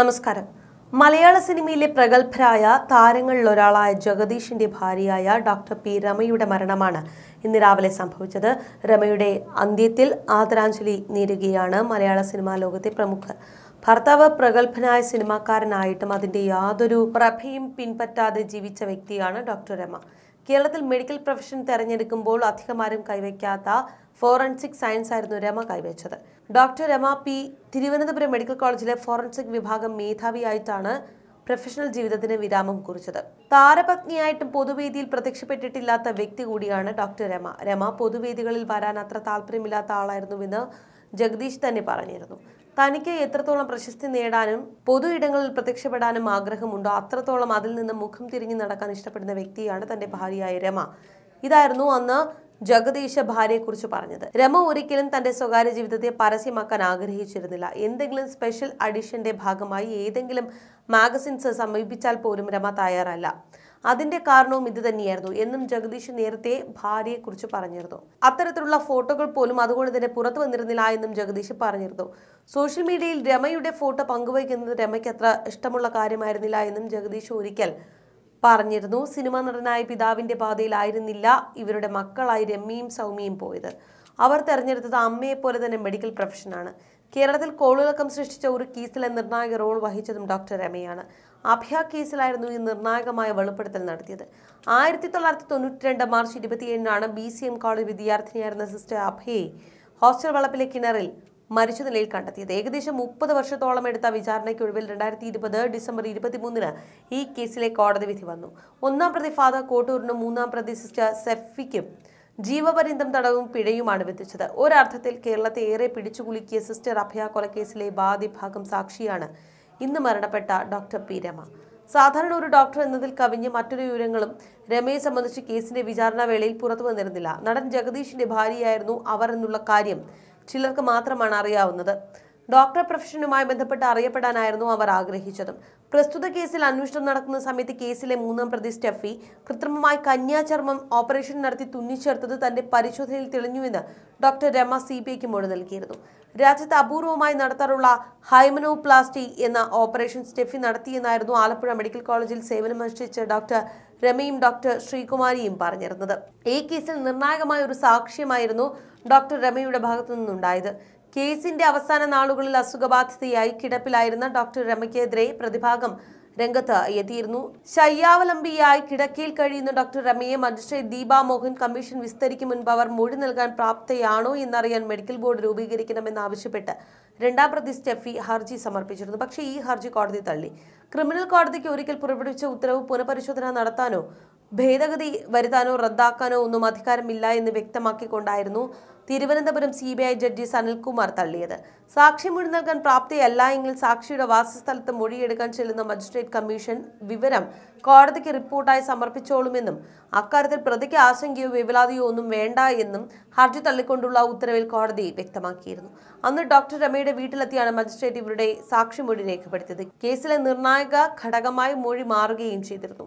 നമസ്കാരം മലയാള സിനിമയിലെ പ്രഗത്ഭരായ താരങ്ങളിൽ ഒരാളായ ജഗദീഷിന്റെ ഭാര്യയായ ഡോക്ടർ പി രമയുടെ മരണമാണ് ഇന്ന് രാവിലെ സംഭവിച്ചത് രമയുടെ അന്ത്യത്തിൽ ആദരാഞ്ജലി നേരുകയാണ് മലയാള സിനിമാ ലോകത്തെ പ്രമുഖർ ഭർത്താവ് പ്രഗത്ഭനായ സിനിമാക്കാരനായിട്ടും അതിന്റെ യാതൊരു പ്രഭയും പിൻപറ്റാതെ ജീവിച്ച വ്യക്തിയാണ് ഡോക്ടർ രമ കേരളത്തിൽ മെഡിക്കൽ പ്രൊഫഷൻ തെരഞ്ഞെടുക്കുമ്പോൾ അധികമാരും കൈവയ്ക്കാത്ത ഫോറൻസിക് സയൻസ് ആയിരുന്നു രമ കൈവച്ചത് doctor Rama P Thiruvananthapuram medical കോളേജിലെ ഫോറൻസിക് വിഭാഗം മേധാവിയായിട്ടാണ് പ്രൊഫഷണൽ ജീവിതത്തിന് വിരാമം കുറിച്ചത് താരപത്നിയായിട്ടും പൊതുവേദിയിൽ പ്രത്യക്ഷപ്പെട്ടിട്ടില്ലാത്ത വ്യക്തി കൂടിയാണ് ഡോക്ടർ രമ രമ പൊതുവേദികളിൽ വരാൻ അത്ര താല്പര്യമില്ലാത്ത ആളായിരുന്നുവെന്ന് ജഗദീഷ് തന്നെ പറഞ്ഞിരുന്നു തനിക്ക് എത്രത്തോളം പ്രശസ്തി നേടാനും പൊതു ഇടങ്ങളിൽ പ്രത്യക്ഷപ്പെടാനും ആഗ്രഹമുണ്ടോ അത്രത്തോളം അതിൽ നിന്ന് മുഖം തിരിഞ്ഞു നടക്കാൻ ഇഷ്ടപ്പെടുന്ന വ്യക്തിയാണ് തന്റെ ഭാര്യയായ രമ ഇതായിരുന്നു അന്ന് ജഗദീശ ഭാര്യയെക്കുറിച്ച് പറഞ്ഞത് രമ ഒരിക്കലും തന്റെ സ്വകാര്യ ജീവിതത്തെ പരസ്യമാക്കാൻ ആഗ്രഹിച്ചിരുന്നില്ല എന്തെങ്കിലും സ്പെഷ്യൽ അഡിഷന്റെ ഭാഗമായി ഏതെങ്കിലും മാഗസിൻസ് സമീപിച്ചാൽ പോലും രമ തയ്യാറല്ല അതിന്റെ കാരണവും ഇത് തന്നെയായിരുന്നു എന്നും ജഗദീഷ് നേരത്തെ ഭാര്യയെക്കുറിച്ച് പറഞ്ഞിരുന്നു അത്തരത്തിലുള്ള ഫോട്ടോകൾ പോലും അതുകൊണ്ട് തന്നെ പുറത്തു വന്നിരുന്നില്ല എന്നും ജഗദീഷ് പറഞ്ഞിരുന്നു സോഷ്യൽ മീഡിയയിൽ രമയുടെ ഫോട്ടോ പങ്കുവയ്ക്കുന്നത് രമയ്ക്ക് അത്ര ഇഷ്ടമുള്ള കാര്യമായിരുന്നില്ല എന്നും ജഗദീഷ് ഒരിക്കൽ പറഞ്ഞിരുന്നു സിനിമാ നടനായ പിതാവിന്റെ പാതയിലായിരുന്നില്ല ഇവരുടെ മക്കളായി രമ്യയും സൗമ്യയും പോയത് അവർ തെരഞ്ഞെടുത്തത് അമ്മയെ പോലെ തന്നെ മെഡിക്കൽ പ്രൊഫഷനാണ് കേരളത്തിൽ കോളിളക്കം സൃഷ്ടിച്ച ഒരു കേസിലെ നിർണായക റോൾ വഹിച്ചതും ഡോക്ടർ രമയാണ് അഭ്യ കേസിലായിരുന്നു ഈ നിർണായകമായ വെളിപ്പെടുത്തൽ നടത്തിയത് ആയിരത്തി തൊള്ളായിരത്തി തൊണ്ണൂറ്റി രണ്ട് മാർച്ച് ഇരുപത്തിയേഴിനാണ് ബി സി എം കോളേജ് വിദ്യാർത്ഥിനിയായിരുന്ന സിസ്റ്റർ അഭയെ ഹോസ്റ്റൽ വളപ്പിലെ കിണറിൽ മരിച്ച നിലയിൽ കണ്ടെത്തിയത് ഏകദേശം മുപ്പത് വർഷത്തോളം എടുത്ത ഒഴിവിൽ രണ്ടായിരത്തി ഇരുപത് ഡിസംബർ ഇരുപത്തിമൂന്നിന് ഈ കേസിലെ കോടതി വിധി വന്നു ഒന്നാം പ്രതി ഫാദർ കോട്ടൂരിനും മൂന്നാം പ്രതി സിസ്റ്റർ സെഫിക്കും ജീവപര്യന്തം തടവും പിഴയുമാണ് വിധിച്ചത് ഒരർത്ഥത്തിൽ കേരളത്തെ ഏറെ പിടിച്ചുകുലുക്കിയ സിസ്റ്റർ അഭയ കൊലക്കേസിലെ ബാധിഭാഗം സാക്ഷിയാണ് ഇന്ന് മരണപ്പെട്ട ഡോക്ടർ പി രമ സാധാരണ ഒരു ഡോക്ടർ എന്നതിൽ കവിഞ്ഞ് മറ്റൊരു വിവരങ്ങളും രമയെ സംബന്ധിച്ച് കേസിന്റെ വിചാരണ വേളയിൽ പുറത്തു വന്നിരുന്നില്ല നടൻ ജഗദീഷിന്റെ ഭാര്യയായിരുന്നു അവർ എന്നുള്ള കാര്യം ചിലർക്ക് മാത്രമാണ് അറിയാവുന്നത് ഡോക്ടർ പ്രൊഫഷനുമായി ബന്ധപ്പെട്ട് അറിയപ്പെടാനായിരുന്നു അവർ ആഗ്രഹിച്ചതും പ്രസ്തുത കേസിൽ അന്വേഷണം നടക്കുന്ന സമയത്ത് കേസിലെ മൂന്നാം പ്രതി സ്റ്റെഫി കൃത്രിമമായി കന്യാചർമ്മം ഓപ്പറേഷൻ നടത്തി തുന്നിച്ചേർത്തത് തന്റെ പരിശോധനയിൽ തെളിഞ്ഞുവെന്ന് ഡോക്ടർ രമ സി ബി ഐക്ക് മൊഴി നൽകിയിരുന്നു രാജ്യത്ത് അപൂർവമായി നടത്താറുള്ള ഹൈമനോപ്ലാസ്റ്റി എന്ന ഓപ്പറേഷൻ സ്റ്റെഫി നടത്തിയെന്നായിരുന്നു ആലപ്പുഴ മെഡിക്കൽ കോളേജിൽ സേവനമനുഷ്ഠിച്ച ഡോക്ടർ രമയും ഡോക്ടർ ശ്രീകുമാരിയും പറഞ്ഞിരുന്നത് ഈ കേസിൽ നിർണായകമായ ഒരു സാക്ഷ്യമായിരുന്നു ഡോക്ടർ രമയുടെ ഭാഗത്തു നിന്നുണ്ടായത് കേസിന്റെ അവസാന നാളുകളിൽ അസുഖബാധിതയായി കിടപ്പിലായിരുന്ന ഡോക്ടർ രമയ്ക്കെതിരെ പ്രതിഭാഗം രംഗത്ത് എത്തിയിരുന്നു ശയ്യാവലംബിയായി കിടക്കയിൽ കഴിയുന്ന ഡോക്ടർ രമയെ മജിസ്ട്രേറ്റ് ദീപാ മോഹൻ കമ്മീഷൻ വിസ്തരിക്കും മുൻപ് അവർ മൊഴി നൽകാൻ പ്രാപ്തയാണോ എന്നറിയാൻ മെഡിക്കൽ ബോർഡ് രൂപീകരിക്കണമെന്നാവശ്യപ്പെട്ട് രണ്ടാം പ്രതി സ്റ്റെഫി ഹർജി സമർപ്പിച്ചിരുന്നു പക്ഷേ ഈ ഹർജി കോടതി തള്ളി ക്രിമിനൽ കോടതിക്ക് ഒരിക്കൽ പുറപ്പെടുവിച്ച ഉത്തരവ് പുനഃപരിശോധന നടത്താനോ ഭേദഗതി വരുത്താനോ റദ്ദാക്കാനോ ഒന്നും അധികാരമില്ല എന്ന് വ്യക്തമാക്കിക്കൊണ്ടായിരുന്നു Thiruvananthapuram C B I judge Sanilkumar തള്ളിയത് സാക്ഷിമൊഴി നൽകാൻ പ്രാപ്തിയല്ല എങ്കിൽ സാക്ഷിയുടെ വാസസ്ഥലത്ത് മൊഴിയെടുക്കാൻ ചെല്ലുന്ന മജിസ്ട്രേറ്റ് കമ്മീഷൻ വിവരം കോടതിക്ക് റിപ്പോർട്ടായി സമർപ്പിച്ചോളുമെന്നും അക്കാര്യത്തിൽ പ്രതിക്ക് ആശങ്കയോ വിവലാതിയോ ഒന്നും വേണ്ട എന്നും ഹർജി തള്ളിക്കൊണ്ടുള്ള ഉത്തരവിൽ കോടതി വ്യക്തമാക്കിയിരുന്നു അന്ന് ഡോക്ടർ രമയുടെ വീട്ടിലെത്തിയാണ് മജിസ്ട്രേറ്റ് ഇവരുടെ സാക്ഷിമൊഴി രേഖപ്പെടുത്തിയത് കേസിലെ നിർണായക ഘടകമായി മൊഴി മാറുകയും ചെയ്തിരുന്നു